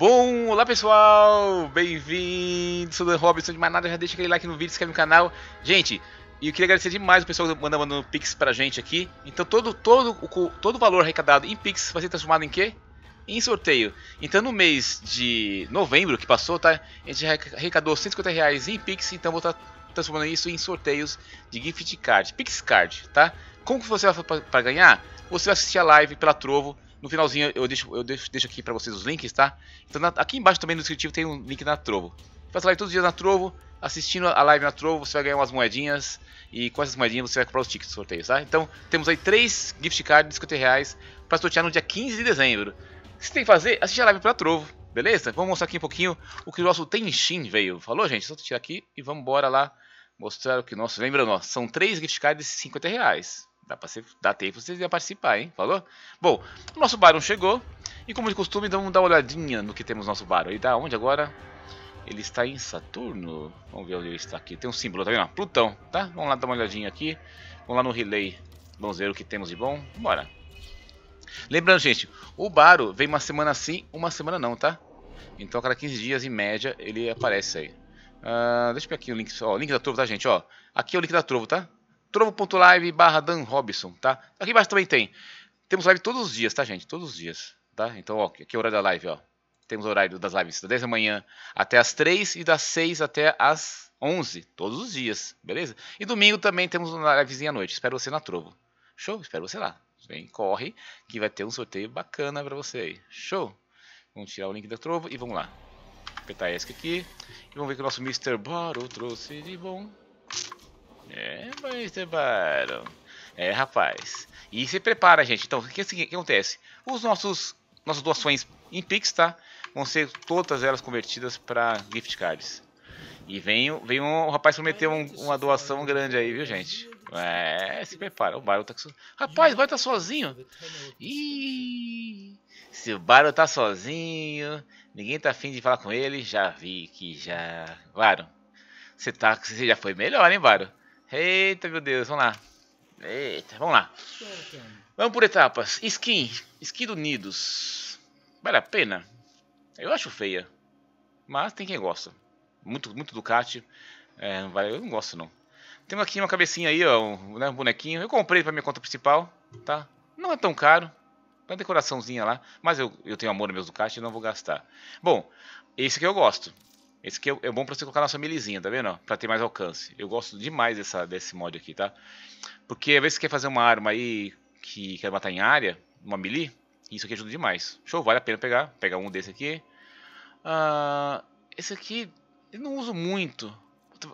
Bom, olá pessoal, bem-vindos, sou o Dan Robson de Manada, já deixa aquele like no vídeo, se inscreve no canal. Gente, e eu queria agradecer demais o pessoal que manda mandando Pix pra gente aqui. Então todo, todo, o, todo o valor arrecadado em Pix vai ser transformado em quê? Em sorteio. Então no mês de novembro que passou, tá? A gente arrecadou 150 reais em Pix, então vou estar tá transformando isso em sorteios de gift card, Pix card, tá? Como que você vai para ganhar? Você vai assistir a live pela Trovo no finalzinho eu deixo, eu deixo, deixo aqui para vocês os links, tá? Então na, aqui embaixo também no descritivo tem um link na Trovo. Faça live todos os dias na Trovo. Assistindo a live na Trovo, você vai ganhar umas moedinhas. E com essas moedinhas você vai comprar os tickets do sorteio, tá? Então temos aí três gift cards de 50 reais para sortear no dia 15 de dezembro. O que você tem que fazer? Assistir a live pela Trovo, beleza? Vamos mostrar aqui um pouquinho o que o nosso Tenshin veio. Falou, gente? Só tirar aqui e vamos embora lá mostrar o que nosso. Lembrando, são três gift cards de 50 reais. Dá, para ser, dá tempo vocês iam participar, hein? Falou? Bom, nosso Baron chegou. E como de costume, então vamos dar uma olhadinha no que temos nosso Baron. Ele da tá onde agora? Ele está em Saturno. Vamos ver onde ele está aqui. Tem um símbolo, tá vendo? Plutão, tá? Vamos lá dar uma olhadinha aqui. Vamos lá no relay. Vamos ver o que temos de bom. Bora. Lembrando, gente, o Baro vem uma semana sim, uma semana não, tá? Então a cada 15 dias, em média, ele aparece aí. Uh, deixa eu ver aqui o link, ó, o link da Trovo, tá, gente? Ó, aqui é o link da Trovo, tá? trovo.live barra Dan Robson, tá? Aqui embaixo também tem. Temos live todos os dias, tá, gente? Todos os dias, tá? Então, ó, aqui é o horário da live, ó. Temos o horário das lives das 10 da manhã até as 3 e das 6 até as 11, todos os dias, beleza? E domingo também temos uma livezinha à noite. Espero você na Trovo. Show? Espero você lá. Vem, corre, que vai ter um sorteio bacana pra você aí. Show? Vamos tirar o link da Trovo e vamos lá. Apertar ESC aqui. E vamos ver o que o nosso Mr. Bottle trouxe de bom. É, mas barão. É, rapaz. E se prepara, gente. Então, o que, é que, acontece? Os nossos nossas doações em Pix, tá? Vão ser todas elas convertidas para gift cards. E vem, vem um, o rapaz prometeu um, uma doação grande aí, viu, gente? É, se prepara. O Baro tá sozinho. Rapaz, o Baro tá sozinho. Ih, se o Baro tá sozinho, ninguém tá afim de falar com ele. Já vi que já. Baro, você, tá, você já foi melhor, hein, Baro? Eita, meu Deus, vamos lá. Eita, vamos lá. Vamos por etapas. Skin. Skin do Nidos. Vale a pena? Eu acho feia. Mas tem quem gosta. Muito, muito Ducati. É, vale, eu não gosto não. Tem aqui uma cabecinha aí, ó, um, né, um bonequinho. Eu comprei pra minha conta principal, tá? Não é tão caro. Uma decoraçãozinha lá. Mas eu, eu tenho amor aos meus Ducati e não vou gastar. Bom, esse que eu gosto. Esse aqui é, é bom para você colocar na sua milizinha, tá vendo? Para ter mais alcance. Eu gosto demais dessa, desse mod aqui, tá? Porque às vezes você quer fazer uma arma aí que quer matar em área, uma melee, isso aqui ajuda demais. Show, vale a pena pegar. Pegar um desse aqui. Uh, esse aqui eu não uso muito.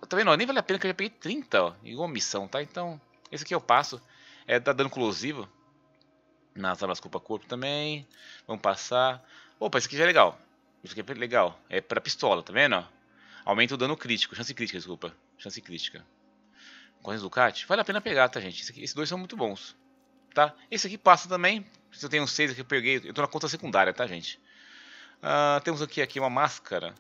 Tá vendo? nem vale a pena que eu já peguei 30, ó. Igual missão, tá? Então, esse aqui eu passo. É, da dano corrosivo. Nas armas culpa corpo também. Vamos passar. Opa, esse aqui já é legal. Isso aqui é legal. É pra pistola, tá vendo? Aumenta o dano crítico. Chance crítica, desculpa. Chance crítica. Correntes Cat. Vale a pena pegar, tá, gente? Esse aqui, esses dois são muito bons. Tá? Esse aqui passa também. Se eu tenho seis aqui, eu peguei. Eu tô na conta secundária, tá, gente? Uh, temos aqui, aqui uma máscara.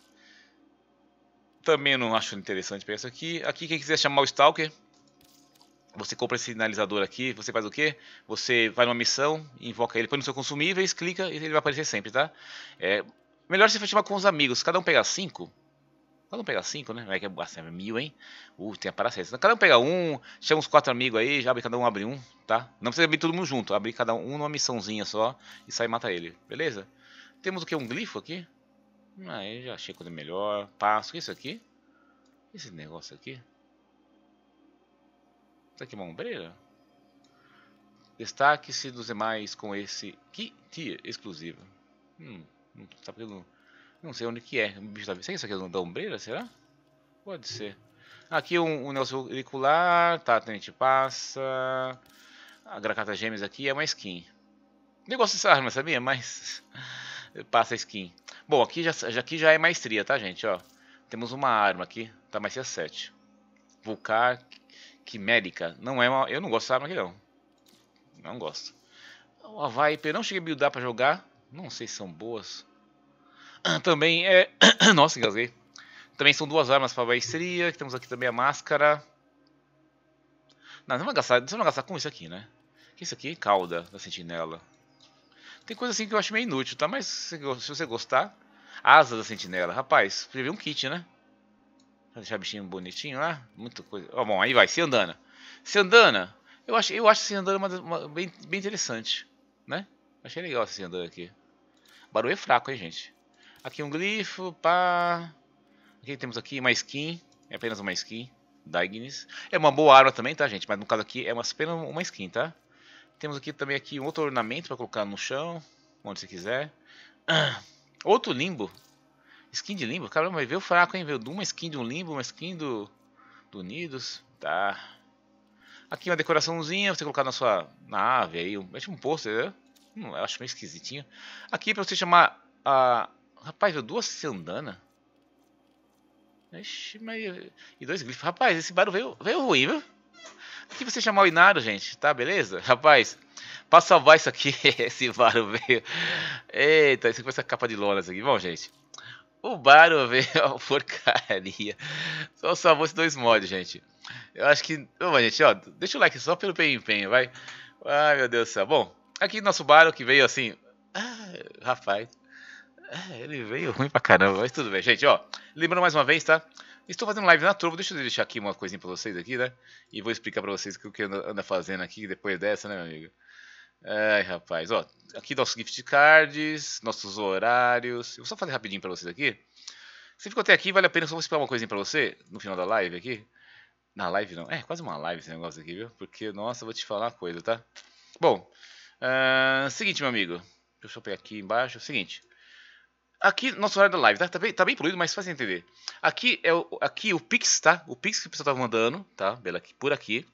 Também não acho interessante pegar isso aqui. Aqui, quem quiser chamar o Stalker, você compra esse sinalizador aqui, você faz o quê? Você vai numa missão, invoca ele, põe no seu consumíveis, clica e ele vai aparecer sempre, tá? É, Melhor se festival com os amigos. Cada um pegar cinco. Cada um pegar cinco, né? É que é, assim, é mil, hein? Uh, tem a parada Cada um pega um, chama uns quatro amigos aí, já abre, cada um abre um, tá? Não precisa abrir todo mundo junto. abre cada um numa missãozinha só e sai e mata ele. Beleza? Temos o que? Um glifo aqui? Ah, já achei coisa melhor. Passo. O que é isso aqui? Esse negócio aqui? Isso aqui é uma ombreira? Destaque-se dos demais com esse kit exclusivo. Hum. Não tá pegando. Não sei onde que é. O bicho da tá... Será que isso aqui é da ombreira? Será? Pode ser. Aqui um, um negócio auricular. Tá, gente passa. A gracata gêmeas aqui é uma skin. Negócio dessa arma, sabia? Mas. passa skin. Bom, aqui já, aqui já é maestria, tá, gente? Ó, temos uma arma aqui. Tá, maestria 7. Vulcar Quimérica. Não é uma... Eu não gosto dessa arma aqui, não. Não gosto. O Viper, não cheguei a buildar pra jogar. Não sei se são boas. Ah, também é. Nossa, engasguei. Também são duas armas para maestria. temos aqui também a máscara. Não, você não vai gastar, gastar com isso aqui, né? Que isso aqui é cauda da sentinela. Tem coisa assim que eu acho meio inútil, tá? Mas se, você gostar. Asa da sentinela. Rapaz, podia um kit, né? Pra deixar o bichinho bonitinho lá. Muita coisa. Ó, bom, aí vai. Se andana. Eu acho, eu acho Sandana uma, uma, bem, bem interessante, né? Achei legal esse andando aqui. O barulho é fraco, hein, gente. Aqui um glifo, pá. Aqui temos aqui uma skin. É apenas uma skin da Ignis. É uma boa arma também, tá, gente? Mas no caso aqui é apenas uma skin, tá? Temos aqui também aqui um outro ornamento para colocar no chão, onde você quiser. Ah, outro limbo. Skin de limbo? Caramba, veio fraco, hein? Veio uma skin de um limbo, uma skin do, do Nidos. Tá. Aqui uma decoraçãozinha, você colocar na sua nave aí, um, um pôster, né? Hum, eu acho meio esquisitinho. Aqui pra você chamar a... Rapaz, duas sandana. Ixi, mas... E dois glifos. Rapaz, esse barulho veio, veio ruim, viu? Aqui você chamar o Inaro, gente, tá? Beleza? Rapaz, pra salvar isso aqui, esse barulho veio. Eita, isso aqui vai ser capa de lona, aqui. Bom, gente. O Baro veio uma porcaria. Só salvou esses dois mods, gente. Eu acho que. Bom, gente, ó, deixa o like só pelo empenho, vai. Ai, meu Deus do céu. Bom, Aqui nosso Baron que veio assim. Ah, rapaz. Ah, ele veio ruim pra caramba, mas tudo bem, gente, ó. Lembrando mais uma vez, tá? Estou fazendo live na Trovo, deixa eu deixar aqui uma coisinha pra vocês aqui, né? E vou explicar pra vocês o que anda, ando fazendo aqui depois dessa, né, meu amigo? Ai, rapaz, ó. Aqui nossos gift cards, nossos horários. Eu vou só fazer rapidinho pra vocês aqui. Se ficou até aqui, vale a pena, só vou explicar uma coisinha pra você no final da live aqui. Na live não, é quase uma live esse negócio aqui, viu? Porque, nossa, vou te falar uma coisa, tá? Bom, Uh, seguinte, meu amigo. Deixa eu pegar aqui embaixo. É seguinte. Aqui, nosso horário da live, tá, tá, bem, tá bem poluído, mas faz entender. Aqui é o, aqui, o Pix, tá? O Pix que o pessoal tava tá mandando, tá? Por aqui.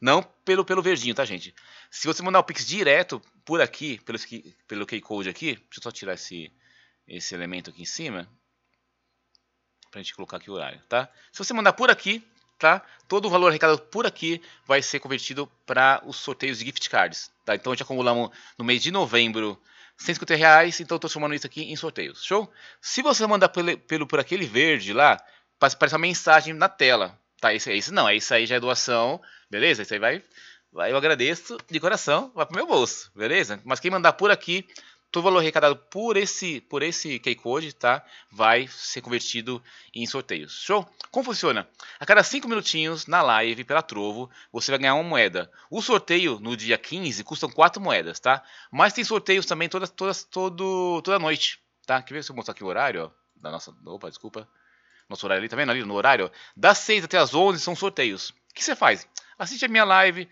Não pelo, pelo verdinho, tá, gente? Se você mandar o Pix direto por aqui, pelo, pelo K-Code aqui, deixa eu só tirar esse, esse elemento aqui em cima, pra gente colocar aqui o horário, tá? Se você mandar por aqui, tá? Todo o valor arrecadado por aqui vai ser convertido para os sorteios de gift cards, tá? Então a gente acumulamos no mês de novembro 150 reais, então estou transformando isso aqui em sorteios, show? Se você mandar pelo, pelo por aquele verde lá, aparece uma mensagem na tela, tá? Isso, esse não, é isso aí já é doação, beleza? Isso aí vai, vai eu agradeço de coração, vai pro meu bolso, beleza? Mas quem mandar por aqui todo valor arrecadado por esse, por esse K-Code, tá? Vai ser convertido em sorteios. Show? Como funciona? A cada 5 minutinhos na live pela Trovo, você vai ganhar uma moeda. O sorteio no dia 15 custam 4 moedas, tá? Mas tem sorteios também toda toda todo, toda noite, tá? Quer ver se eu mostrar aqui o horário, ó? Da nossa. Opa, desculpa. Nosso horário ali, tá vendo ali no horário? Das 6 até as 11 são sorteios. O que você faz? Assiste a minha live,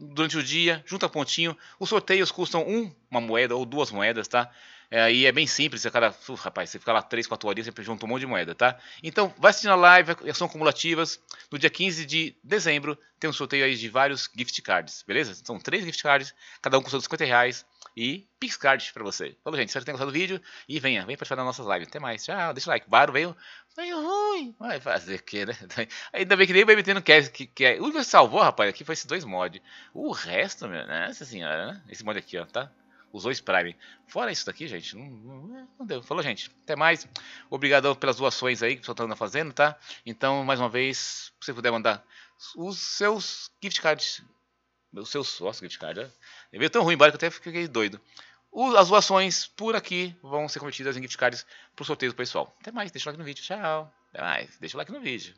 durante o dia, junta pontinho. Os sorteios custam um, uma moeda ou duas moedas, tá? É, é bem simples, é cada, rapaz, você fica lá 3, 4 horas, você junta um monte de moeda, tá? Então, vai assistindo a live, é, são cumulativas. No dia 15 de dezembro, tem um sorteio aí de vários gift cards, beleza? São três gift cards, cada um custa 50 reais e Pixcard para você. Falou, então, gente. Espero que tenham gostado do vídeo e venha, venha participar das nossas lives. Até mais. Tchau. Deixa o like. Baro veio. Veio ruim. Vai fazer o quê, né? Ainda bem que nem o BBT não quer. Que, que é. O que salvou, rapaz, aqui foi esses dois mods. O resto, meu, nossa senhora, né? Esse mod aqui, ó, tá? usou dois Prime. Fora isso daqui, gente, não, não, deu. Falou, gente, até mais. Obrigado pelas doações aí que o pessoal tá fazendo, tá? Então, mais uma vez, se você puder mandar os seus gift cards meu seu sócio, de cara É meio tão ruim, embora que eu até fiquei doido. as doações por aqui vão ser convertidas em gift cards o sorteio do pessoal. Até mais, deixa o like no vídeo. Tchau. Até mais, deixa o like no vídeo.